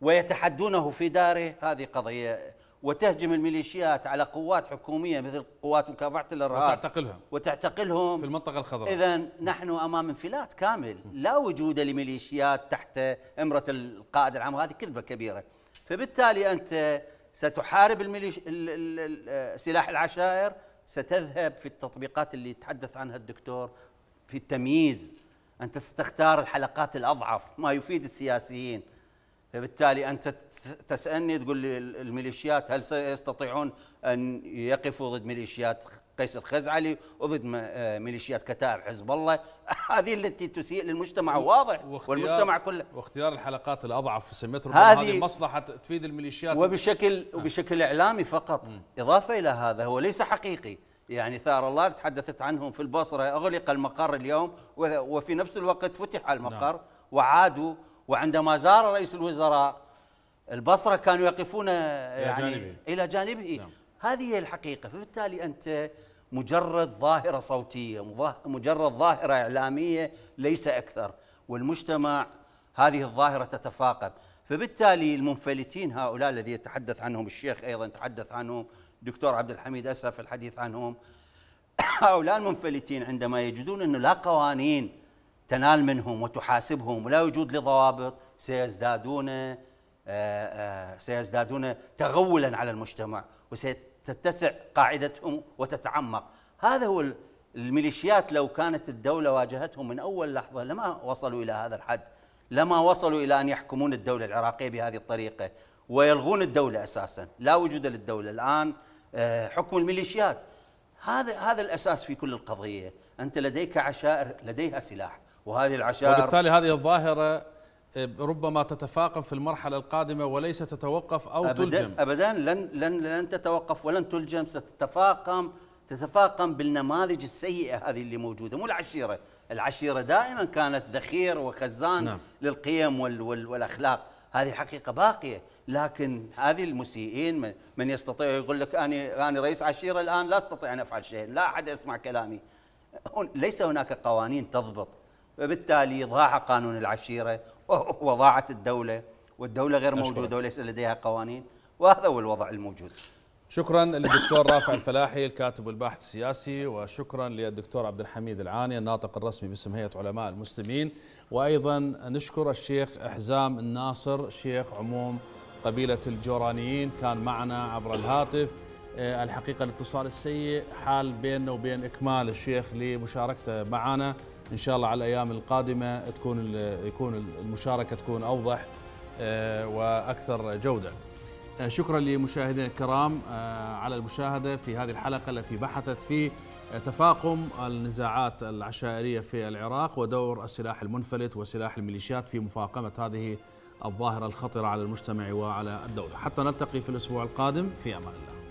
[SPEAKER 4] ويتحدونه في داره هذه قضية وتهجم الميليشيات على قوات حكومية مثل قوات مكافحة الإرهاب وتعتقلهم وتعتقلهم في المنطقة الخضراء إذا نحن أمام انفلات كامل لا وجود لميليشيات تحت إمرة القائد العام هذه كذبة كبيرة فبالتالي أنت ستحارب سلاح العشائر ستذهب في التطبيقات اللي تحدث عنها الدكتور في التمييز أن تستختار الحلقات الأضعف ما يفيد السياسيين فبالتالي أنت تسألني تقول لي الميليشيات هل سيستطيعون أن يقفوا ضد ميليشيات قيس الخزعلي وضد آه، ميليشيات كتائب حزب الله هذه التي تسيء للمجتمع واضح والمجتمع
[SPEAKER 1] كله واختيار الحلقات الاضعف في سميتر هذه, هذه
[SPEAKER 4] مصلحه تفيد الميليشيات وبشكل آه. وبشكل اعلامي فقط م. اضافه الى هذا هو ليس حقيقي يعني ثار الله تحدثت عنهم في البصره اغلق المقر اليوم وفي نفس الوقت فتح المقر نعم. وعادوا وعندما زار رئيس الوزراء البصره كانوا يقفون يعني الى جانبه, إلى جانبه. نعم. هذه هي الحقيقه فبالتالي انت مجرد ظاهرة صوتية مجرد ظاهرة إعلامية ليس أكثر والمجتمع هذه الظاهرة تتفاقم فبالتالي المنفلتين هؤلاء الذي يتحدث عنهم الشيخ أيضا تحدث عنهم دكتور عبد الحميد اسف الحديث عنهم هؤلاء المنفلتين عندما يجدون أنه لا قوانين تنال منهم وتحاسبهم ولا وجود لضوابط سيزدادون آه، آه، سيزدادون تغولا على المجتمع وسيت تتسع قاعدتهم وتتعمق هذا هو الميليشيات لو كانت الدولة واجهتهم من أول لحظة لما وصلوا إلى هذا الحد لما وصلوا إلى أن يحكمون الدولة العراقية بهذه الطريقة ويلغون الدولة أساسا لا وجود للدولة الآن آه، حكم الميليشيات هذا هذا الأساس في كل القضية أنت لديك عشائر لديها سلاح وهذه العشائر وبالتالي
[SPEAKER 1] هذه الظاهرة ربما تتفاقم في المرحلة القادمة وليس تتوقف
[SPEAKER 4] أو أبداً تلجم أبدا لن, لن, لن تتوقف ولن تلجم ستتفاقم تتفاقم بالنماذج السيئة هذه اللي موجودة مو العشيرة العشيرة دائما كانت ذخير وخزان نعم. للقيم وال وال والأخلاق هذه حقيقة باقية لكن هذه المسيئين من يستطيع يقول لك أنا, أنا رئيس عشيرة الآن لا أستطيع أن أفعل شيء لا أحد يسمع كلامي ليس هناك قوانين تضبط فبالتالي ضاع قانون العشيرة وضاعت الدولة والدولة غير أشكرك. موجودة وليس لديها قوانين وهذا هو الوضع الموجود
[SPEAKER 1] شكرا للدكتور رافع
[SPEAKER 4] الفلاحي الكاتب والباحث
[SPEAKER 1] السياسي وشكرا للدكتور عبد الحميد العاني الناطق الرسمي باسم هيئة علماء المسلمين وأيضا نشكر الشيخ إحزام الناصر شيخ عموم قبيلة الجورانيين كان معنا عبر الهاتف آه، الحقيقة الاتصال السيء حال بيننا وبين إكمال الشيخ لمشاركته معنا ان شاء الله على الايام القادمه تكون يكون المشاركه تكون اوضح آه، واكثر جوده. آه، شكرا لمشاهدينا الكرام آه، على المشاهده في هذه الحلقه التي بحثت في تفاقم النزاعات العشائريه في العراق ودور السلاح المنفلت وسلاح الميليشيات في مفاقمه هذه الظاهره الخطره على المجتمع وعلى الدوله. حتى نلتقي في الاسبوع القادم في امان الله.